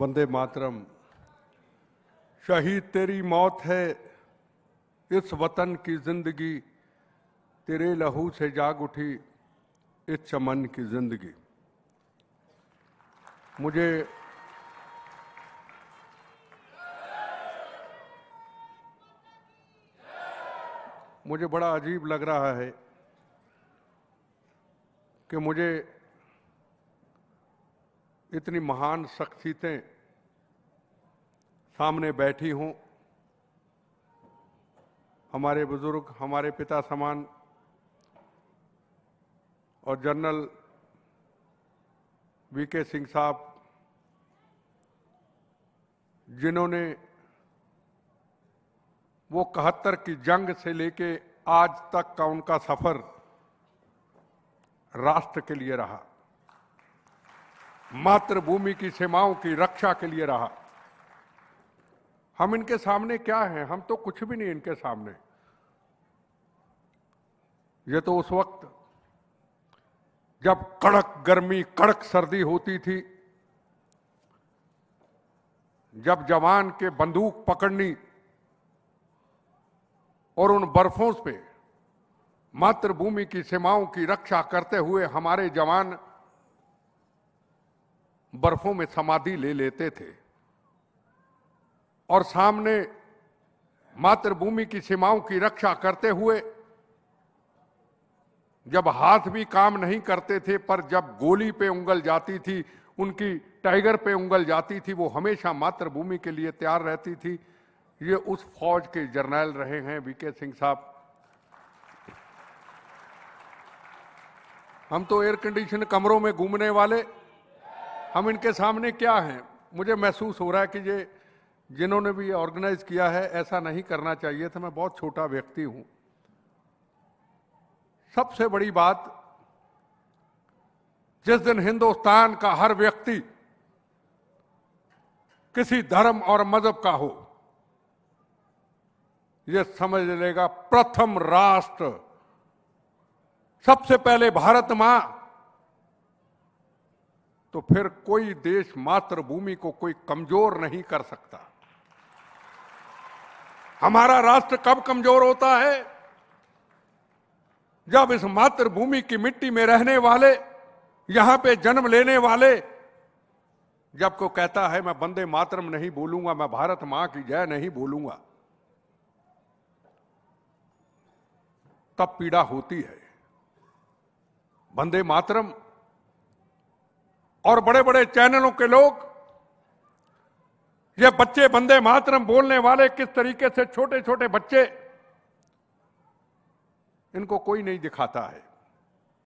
बंदे मातरम शहीद तेरी मौत है इस वतन की जिंदगी तेरे लहू से जाग उठी इस चमन की जिंदगी मुझे मुझे बड़ा अजीब लग रहा है कि मुझे इतनी महान शख्सियतें सामने बैठी हों हमारे बुजुर्ग हमारे पिता समान और जनरल वी के सिंह साहब जिन्होंने वो कहत्तर की जंग से लेके आज तक का उनका सफर राष्ट्र के लिए रहा मातृभूमि की सीमाओं की रक्षा के लिए रहा हम इनके सामने क्या हैं हम तो कुछ भी नहीं इनके सामने ये तो उस वक्त जब कड़क गर्मी कड़क सर्दी होती थी जब जवान के बंदूक पकड़नी और उन बर्फों पे मातृभूमि की सीमाओं की रक्षा करते हुए हमारे जवान बर्फों में समाधि ले लेते थे और सामने मातृभूमि की सीमाओं की रक्षा करते हुए जब हाथ भी काम नहीं करते थे पर जब गोली पे उंगल जाती थी उनकी टाइगर पे उंगल जाती थी वो हमेशा मातृभूमि के लिए तैयार रहती थी ये उस फौज के जर्नैल रहे हैं वीके सिंह साहब हम तो एयर कंडीशन कमरों में घूमने वाले हम इनके सामने क्या हैं मुझे महसूस हो रहा है कि ये जिन्होंने भी ऑर्गेनाइज किया है ऐसा नहीं करना चाहिए था मैं बहुत छोटा व्यक्ति हूं सबसे बड़ी बात जिस दिन हिंदुस्तान का हर व्यक्ति किसी धर्म और मजहब का हो यह समझ लेगा प्रथम राष्ट्र सबसे पहले भारत मां तो फिर कोई देश मातृभूमि को कोई कमजोर नहीं कर सकता हमारा राष्ट्र कब कमजोर होता है जब इस मातृभूमि की मिट्टी में रहने वाले यहां पे जन्म लेने वाले जब को कहता है मैं बंदे मातरम नहीं बोलूंगा मैं भारत मां की जय नहीं बोलूंगा तब पीड़ा होती है बंदे मातरम और बड़े बड़े चैनलों के लोग ये बच्चे बंदे मातरम बोलने वाले किस तरीके से छोटे छोटे बच्चे इनको कोई नहीं दिखाता है